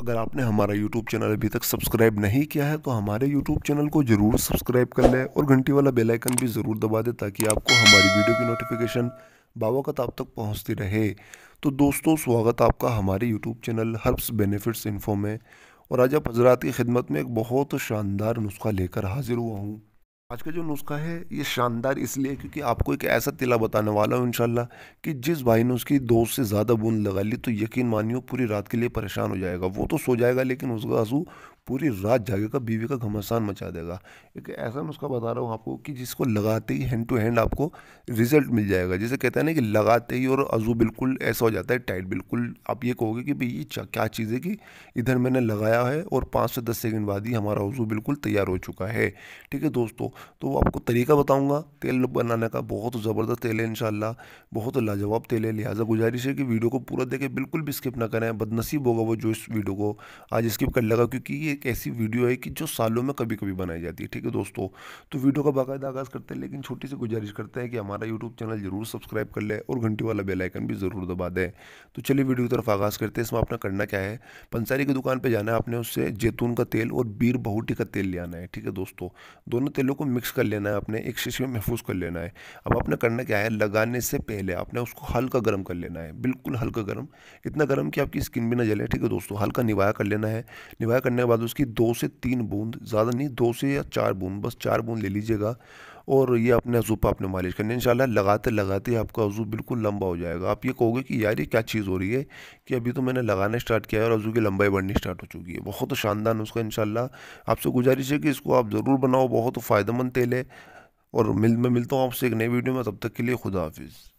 अगर आपने हमारा YouTube चैनल अभी तक सब्सक्राइब नहीं किया है तो हमारे यूट्यूब चैनल को ज़रूर सब्सक्राइब कर लें और घंटी वाला बेल आइकन भी ज़रूर दबा दें ताकि आपको हमारी वीडियो की नोटिफिकेशन बावकत आप तक पहुंचती रहे तो दोस्तों स्वागत आपका हमारे YouTube channel herbs benefits info में और आज आप हजरात की खिदमत में एक बहुत शानदार नुस्खा लेकर हाजिर हुआ हूँ आज का जो नुस्खा है ये शानदार इसलिए क्योंकि आपको एक ऐसा तिला बताने वाला हूँ इनशाला कि जिस भाई ने उसकी दो से ज़्यादा बूंद लगा ली तो यकीन मानियो पूरी रात के लिए परेशान हो जाएगा वो तो सो जाएगा लेकिन उसका आंसू पूरी रात जागेगा बीवी का घमासान मचा देगा एक ऐसा नुस्खा बता रहा हूँ आपको कि जिसको लगाते ही हैंड टू हैंड आपको रिजल्ट मिल जाएगा जैसे कहते हैं ना कि लगाते ही और अजू बिल्कुल ऐसा हो जाता है टाइट बिल्कुल आप ये कहोगे कि भाई ये क्या चीज़ है कि इधर मैंने लगाया है और पाँच से दस सेकेंड बाद ही हमारा वज़ू बिल्कुल तैयार हो चुका है ठीक है दोस्तों तो आपको तरीका बताऊँगा तेल बनाने का बहुत ज़बरदस्त तेल है इन बहुत लाजवाब तेल है लिहाजा गुजारिश है कि वीडियो को पूरा देखें बिल्कुल भी स्किप ना करें बदनसीब होगा वो जो इस वीडियो को आज स्किप कर लगा क्योंकि ये एक ऐसी वीडियो है कि जो सालों में कभी कभी बनाई जाती है ठीक है दोस्तों तो वीडियो का बाकायदा आगाज़ करते हैं लेकिन छोटी सी गुजारिश करते हैं कि हमारा यूट्यूब चैनल जरूर सब्सक्राइब कर लें और घंटी वाला बेलाइकन भी ज़रूर दबा दें तो चलिए वीडियो की तरफ आगाज़ करते हैं इसमें अपना करना क्या है पंसारी की दुकान पर जाना है आपने उससे जैतून का तेल और बीर बहुटी का तेल ले आना है ठीक है दोस्तों दोनों तेलों को मिक्स कर लेना है आपने एक शीशे में महफूज कर लेना है अब आपने करना क्या है लगाने से पहले आपने उसको हल्का गर्म कर लेना है बिल्कुल हल्का गर्म इतना गर्म कि आपकी स्किन भी ना जले ठीक है दोस्तों हल्का निवाया कर लेना है निवाया करने के बाद उसकी दो से तीन बूंद ज़्यादा नहीं दो से या चार बूंद बस चार बूंद ले लीजिएगा और ये अपने अज़ू पर आपने मालिश करनी है इंशाल्लाह लगाते लगाते आपका अज़ू बिल्कुल लंबा हो जाएगा आप ये कहोगे कि यार ये क्या चीज़ हो रही है कि अभी तो मैंने लगाना स्टार्ट किया है और अज़ू की लंबाई बढ़नी स्टार्ट हो चुकी है बहुत शानदार उसका इन आपसे गुजारिश है कि इसको आप ज़रूर बनाओ बहुत फ़ायदेमंद तेल है और मिल मैं मिलता हूँ आपसे एक नई वीडियो में तब तक के लिए खुदा हाफिज़